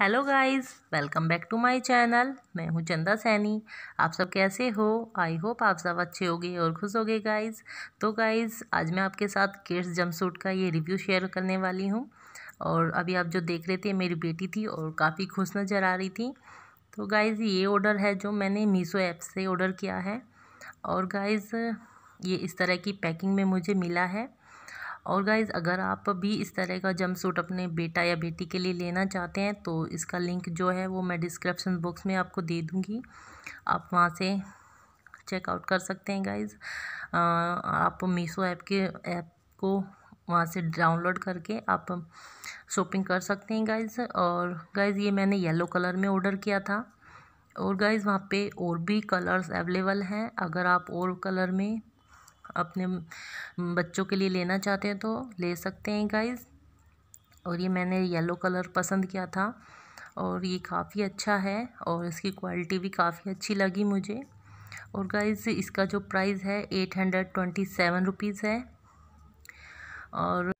hello guys welcome back to my channel मैं हूं चंदा सैनी आप सब कैसे हो आई होप आप सब अच्छे होगे और खुश होगे गाइस तो गाइस आज मैं आपके साथ किड्स सूट का ये रिव्यू शेयर करने वाली हूं और अभी आप जो देख रहे थे मेरी बेटी थी और काफ़ी खुश नज़र आ रही थी तो गाइज़ ये ऑर्डर है जो मैंने मीसो ऐप से ऑर्डर किया है और गाइज़ ये इस तरह की पैकिंग में मुझे मिला है और गाइज अगर आप भी इस तरह का जम सूट अपने बेटा या बेटी के लिए लेना चाहते हैं तो इसका लिंक जो है वो मैं डिस्क्रिप्शन बॉक्स में आपको दे दूँगी आप वहाँ से चेकआउट कर सकते हैं गाइज आप मीशो ऐप के ऐप को वहाँ से डाउनलोड करके आप शॉपिंग कर सकते हैं गाइज और गाइज ये मैंने येलो कलर में ऑर्डर किया था और गाइज वहाँ पे और भी कलर्स अवेलेबल हैं अगर आप और कलर में अपने बच्चों के लिए लेना चाहते हैं तो ले सकते हैं गाइस और ये मैंने येलो कलर पसंद किया था और ये काफ़ी अच्छा है और इसकी क्वालिटी भी काफ़ी अच्छी लगी मुझे और गाइज इसका जो प्राइस है eight hundred twenty seven rupees है और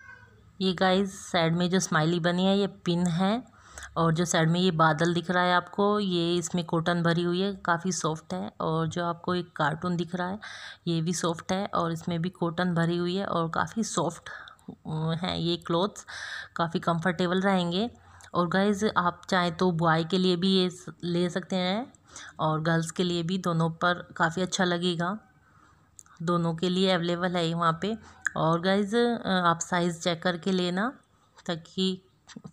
ये गाइज साइड में जो स्माइली बनी है ये पिन है और जो साइड में ये बादल दिख रहा है आपको ये इसमें कॉटन भरी हुई है काफ़ी सॉफ्ट है और जो आपको एक कार्टून दिख रहा है ये भी सॉफ्ट है और इसमें भी कॉटन भरी हुई है और काफ़ी सॉफ्ट हैं ये क्लॉथ्स काफ़ी कंफर्टेबल रहेंगे और गाइज आप चाहें तो बॉय के लिए भी ये ले सकते हैं और गर्ल्स के लिए भी दोनों पर काफ़ी अच्छा लगेगा दोनों के लिए अवेलेबल है वहाँ पर और गाइज आप साइज़ चेक करके लेना ताकि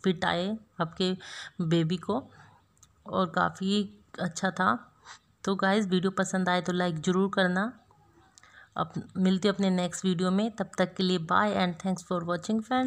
फिट आए आपके बेबी को और काफ़ी अच्छा था तो गाइज़ वीडियो पसंद आए तो लाइक ज़रूर करना अब मिलते अपने नेक्स्ट वीडियो में तब तक के लिए bye and thanks for watching friend